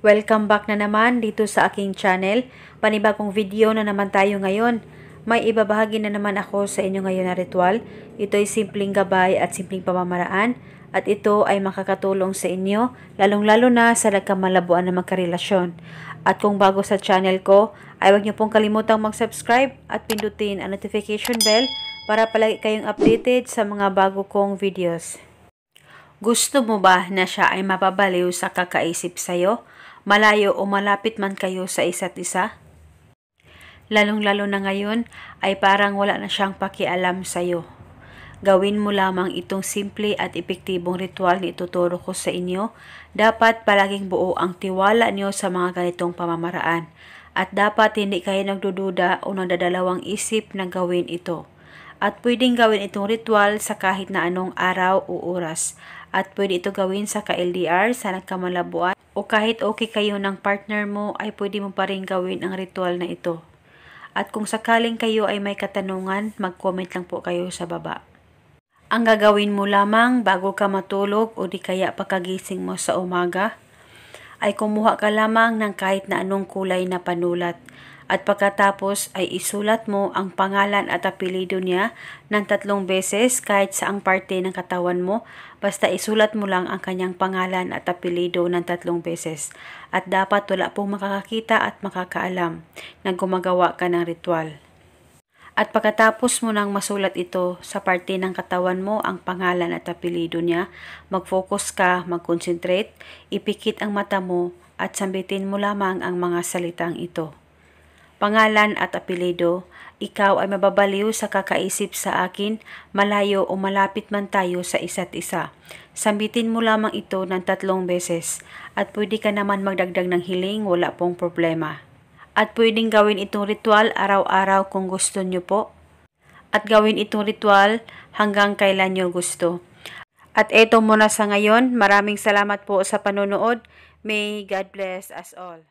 Welcome back na naman dito sa aking channel. Panibagong video na naman tayo ngayon. May ibabahagi na naman ako sa inyo ngayon na ritual. Ito ay simpleng gabay at simpleng pamamaraan at ito ay makakatulong sa inyo lalong-lalo na sa nagkamalabuan na magkarelasyon. At kung bago sa channel ko, ay huwag niyo pong kalimutang mag-subscribe at pindutin ang notification bell para palagi kayong updated sa mga bago kong videos. Gusto mo ba na siya ay mapabaliw sa kakaisip sa'yo, malayo o malapit man kayo sa isa't isa? Lalong-lalo na ngayon ay parang wala na siyang pakialam sa'yo. Gawin mo lamang itong simple at epektibong ritual na ituturo ko sa inyo. Dapat palaging buo ang tiwala niyo sa mga ganitong pamamaraan at dapat hindi kayo nagdududa o nagdadalawang isip na gawin ito. At pwedeng gawin itong ritual sa kahit na anong araw o oras. At pwede ito gawin sa ka-LDR, sa nagkamalabuan, o kahit okay kayo ng partner mo ay pwede mo pa rin gawin ang ritual na ito. At kung sakaling kayo ay may katanungan, mag-comment lang po kayo sa baba. Ang gagawin mo lamang bago ka matulog o di kaya pagkagising mo sa umaga ay kumuha ka lamang ng kahit na anong kulay na panulat at pagkatapos ay isulat mo ang pangalan at apelido niya ng tatlong beses kahit saang parte ng katawan mo, basta isulat mo lang ang kanyang pangalan at apelido ng tatlong beses. At dapat wala pong makakakita at makakaalam na gumagawa ka ng ritual. At pagkatapos mo nang masulat ito sa parte ng katawan mo ang pangalan at apelido niya, mag-focus ka, mag-concentrate, ipikit ang mata mo at sambitin mo lamang ang mga salitang ito pangalan at apelido, ikaw ay mababaliw sa kakaisip sa akin, malayo o malapit man tayo sa isa't isa. Sambitin mo lamang ito ng tatlong beses at pwede ka naman magdagdag ng hiling, wala pong problema. At pwedeng gawin itong ritual araw-araw kung gusto nyo po. At gawin itong ritual hanggang kailan nyo gusto. At eto muna sa ngayon, maraming salamat po sa panonood. May God bless us all.